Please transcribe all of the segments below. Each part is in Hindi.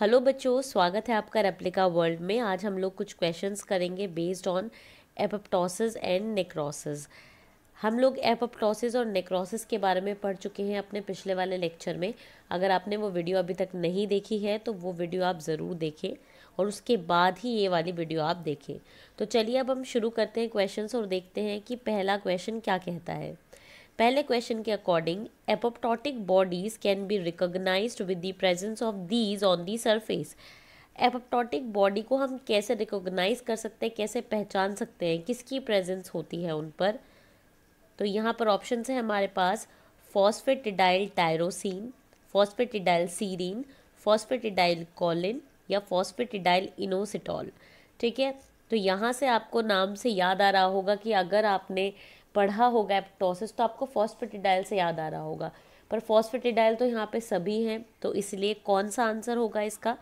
हेलो बच्चों स्वागत है आपका रेप्लिका वर्ल्ड में आज हम लोग कुछ क्वेश्चंस करेंगे based on apoptosis and necrosis हम लोग एपप्टोसिस और नेक्रोसिस के बारे में पढ़ चुके हैं अपने पिछले वाले लेक्चर में अगर आपने वो वीडियो अभी तक नहीं देखी है तो वो वीडियो आप ज़रूर देखें और उसके बाद ही ये वाली वीडियो आप देखें तो चलिए अब हम शुरू करते हैं क्वेश्चन और देखते हैं कि पहला क्वेश्चन क्या कहता है पहले क्वेश्चन के according apoptotic bodies can be recognize with the presence of these on the surface apoptotic body को हम कैसे रिकोगनाइज कर सकते हैं कैसे पहचान सकते हैं किसकी प्रेजेंस होती है उन पर तो यहाँ पर ऑप्शन है हमारे पास phosphatidyl tyrosine phosphatidyl serine phosphatidyl choline या फॉस्फेटिडाइल इनोसिटॉल ठीक है तो यहाँ से आपको नाम से याद आ रहा होगा कि अगर आपने पढ़ा होगा एप्टोसिस तो आपको फॉस्फेटिडाइल से याद आ रहा होगा पर फॉस्फेटिडाइल तो यहाँ पे सभी हैं तो इसलिए कौन सा आंसर होगा इसका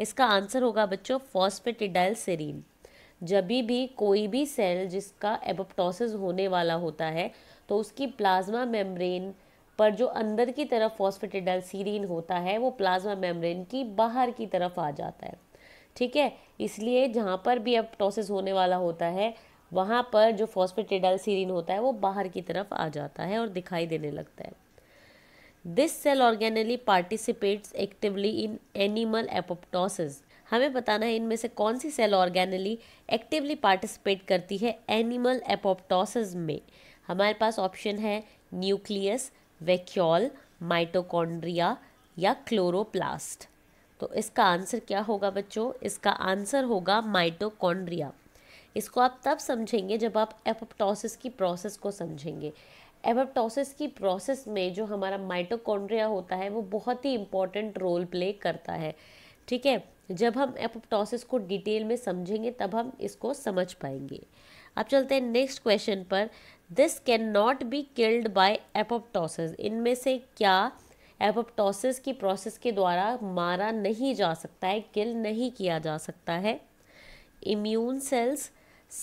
इसका आंसर होगा बच्चों फॉस्फेटिडाइल सेरीन जब भी कोई भी सेल जिसका एबोप्टोसिस होने वाला होता है तो उसकी प्लाज्मा मेम्ब्रेन पर जो अंदर की तरफ फॉस्फेटिडाइल सीरीन होता है वो प्लाज्मा मेम्ब्रेन की बाहर की तरफ आ जाता है ठीक है इसलिए जहाँ पर भी एप्टोसिस होने वाला होता है वहाँ पर जो फॉस्फेटेडाइल होता है वो बाहर की तरफ आ जाता है और दिखाई देने लगता है this cell organelle participates actively in animal apoptosis हमें बताना है इनमें से कौन सी सेल ऑर्गेनली एक्टिवली पार्टिसिपेट करती है एनिमल एपोप्टोसिस में हमारे पास ऑप्शन है न्यूक्लियस वैक्यूल माइटोकॉन्ड्रिया या क्लोरोप्लास्ट तो इसका आंसर क्या होगा बच्चों इसका आंसर होगा माइटोकॉन्ड्रिया इसको आप तब समझेंगे जब आप एपोप्टोसिस की प्रोसेस को समझेंगे एपोप्टोसिस की प्रोसेस में जो हमारा माइटोकॉन्ड्रिया होता है वो बहुत ही इम्पॉर्टेंट रोल प्ले करता है ठीक है जब हम एपोप्टोसिस को डिटेल में समझेंगे तब हम इसको समझ पाएंगे अब चलते हैं नेक्स्ट क्वेश्चन पर this can not be killed by apoptosis इनमें से क्या एपोप्टोसिस की प्रोसेस के द्वारा मारा नहीं जा सकता है किल नहीं किया जा सकता है immune cells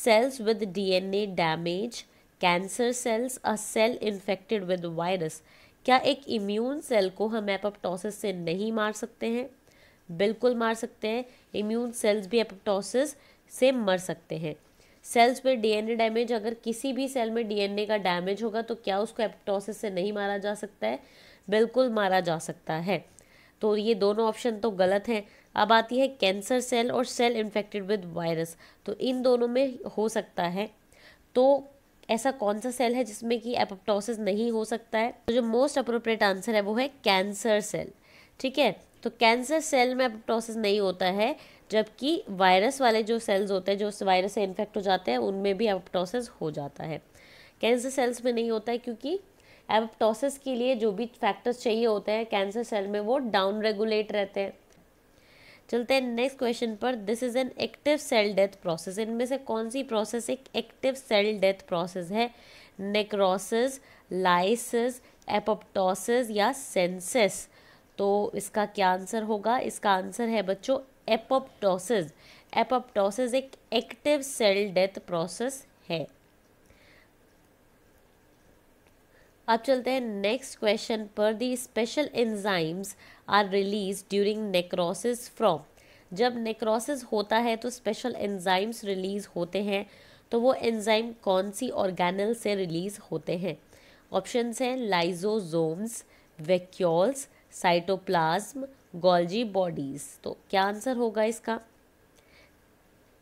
cells with DNA damage, cancer cells a cell infected with virus क्या एक इम्यून सेल को हम एपोप्टोसिस से नहीं मार सकते हैं बिल्कुल मार सकते हैं इम्यून सेल्स भी एपोप्टोसिस से मर सकते हैं सेल्स में डीएनए डैमेज अगर किसी भी सेल में डीएनए का डैमेज होगा तो क्या उसको एपोप्टोसिस से नहीं मारा जा सकता है बिल्कुल मारा जा सकता है तो ये दोनों ऑप्शन तो गलत हैं अब आती है कैंसर सेल और सेल इन्फेक्टेड विद वायरस तो इन दोनों में हो सकता है तो ऐसा कौन सा सेल है जिसमें कि एपोप्टोसिस नहीं हो सकता है तो जो मोस्ट अप्रोप्रिएट आंसर है वो है कैंसर सेल ठीक है तो कैंसर सेल में एपोप्टोसिस नहीं होता है जबकि वायरस वाले जो सेल्स होते हैं जो उस वायरस से इन्फेक्ट हो जाते हैं उनमें भी एपोप्टोसिस हो जाता है कैंसर सेल्स में नहीं होता है क्योंकि एपोप्टोसिस के लिए जो भी फैक्टर्स चाहिए होते हैं कैंसर सेल में वो डाउन रेगुलेट रहते हैं चलते हैं नेक्स्ट क्वेश्चन पर this is an active cell death process इनमें से कौन सी प्रोसेस एक एक्टिव सेल डेथ प्रोसेस है नेक्रोसिस लाइसिस एपोप्टोसिस या सेंसेस तो इसका क्या आंसर होगा इसका आंसर है बच्चों एपोप्टोसिस एपोप्टोसिस एक एक्टिव सेल डेथ प्रोसेस है अब चलते हैं नेक्स्ट क्वेश्चन पर the special enzymes are release during necrosis from जब नेक्रोसिस होता है तो स्पेशल एंजाइम्स रिलीज़ होते हैं तो वो एंजाइम कौन सी ऑर्गेनल से रिलीज़ होते हैं ऑप्शंस हैं lysosomes vacuoles cytoplasm Golgi bodies तो क्या आंसर होगा इसका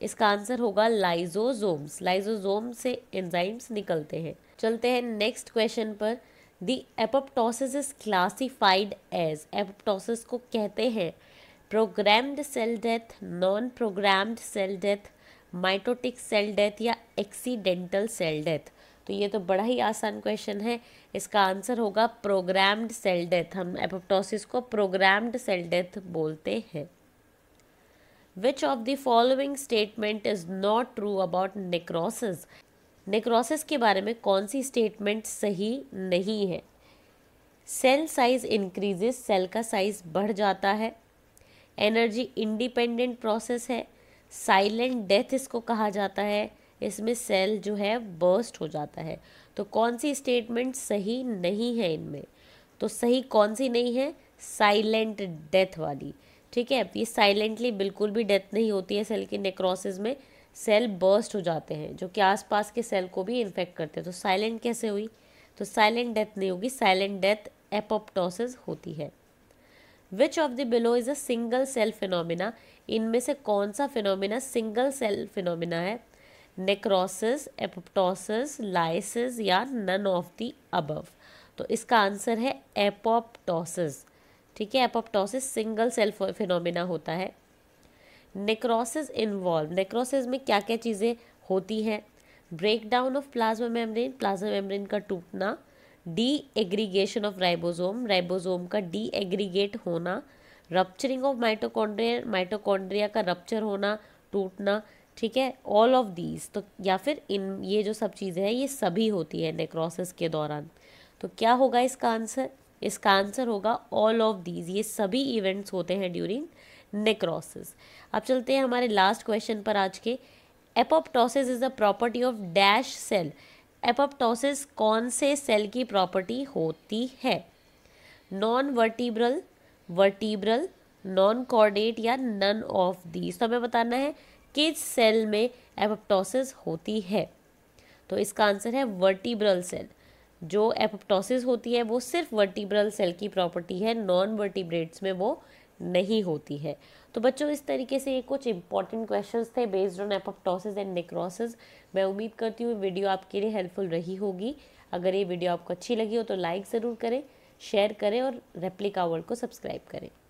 इसका आंसर होगा लाइजोजोम्स लाइजोजोम से एंजाइम्स निकलते हैं चलते हैं नेक्स्ट क्वेश्चन पर the apoptosis is classified as apoptosis को कहते हैं programmed cell death non programmed cell death mitotic cell death या एक्सीडेंटल सेल डेथ तो ये तो बड़ा ही आसान क्वेश्चन है इसका आंसर होगा प्रोग्राम्ड सेल डेथ हम एपोप्टोसिस को प्रोग्राम्ड सेल डेथ बोलते हैं which of the following statement is not true about necrosis necrosis के बारे में कौन सी स्टेटमेंट सही नहीं है सेल साइज इंक्रीजेस सेल का साइज बढ़ जाता है एनर्जी इंडिपेंडेंट प्रोसेस है साइलेंट डेथ इसको कहा जाता है इसमें सेल जो है बर्स्ट हो जाता है तो कौन सी स्टेटमेंट सही नहीं है इनमें तो सही कौन सी नहीं है साइलेंट डेथ वाली ठीक है ये साइलेंटली बिल्कुल भी डेथ नहीं होती है सेल की नेक्रोसिस में सेल बर्स्ट हो जाते हैं जो कि आसपास के सेल को भी इन्फेक्ट करते हैं तो साइलेंट कैसे हुई तो साइलेंट डेथ नहीं होगी साइलेंट डेथ एपोप्टोसिस होती है which of the below is a single cell phenomena इनमें से कौन सा फिनोमिना सिंगल सेल फिनोमिना है नेक्रोसिस एपोप्टोसिस लाइसिस या नन ऑफ द अबव तो इसका आंसर है एपोप्टोसिस ठीक है एपोप्टोसिस सिंगल सेल फिनोमिना होता है नेक्रोसिस इन्वॉल्व नेक्रोसिस में क्या क्या चीज़ें होती हैं break down of plasma membrane plasma membrane का टूटना deaggregation of ribosome ribosome का डी एग्रीगेट होना रप्चरिंग ऑफ माइटोकॉन्ड्रिया माइटोकॉन्ड्रिया का रप्चर होना टूटना ठीक है ऑल ऑफ दीज तो या फिर इन ये जो सब चीज़ें हैं ये सभी होती है नेक्रोसिस के दौरान तो क्या होगा इसका आंसर इसका आंसर होगा ऑल ऑफ दीज ये सभी इवेंट्स होते हैं ड्यूरिंग नेक्रोसिस अब चलते हैं हमारे लास्ट क्वेश्चन पर आज के apoptosis is the property of dash cell apoptosis कौन से सेल की प्रॉपर्टी होती है non vertebral vertebral non chordate या नन ऑफ दीज तो हमें बताना है किस सेल में एपोप्टोसिस होती है तो इसका आंसर है वर्टिब्रल सेल जो एपोप्टोसिस होती है वो सिर्फ वर्टिब्रल सेल की प्रॉपर्टी है नॉन वर्टिब्रेट्स में वो नहीं होती है तो बच्चों इस तरीके से ये कुछ इंपॉर्टेंट क्वेश्चंस थे based on apoptosis and necrosis मैं उम्मीद करती हूँ वीडियो आपके लिए हेल्पफुल रही होगी अगर ये वीडियो आपको अच्छी लगी हो तो लाइक ज़रूर करें शेयर करें और रेप्लिका वर्ल्ड को सब्सक्राइब करें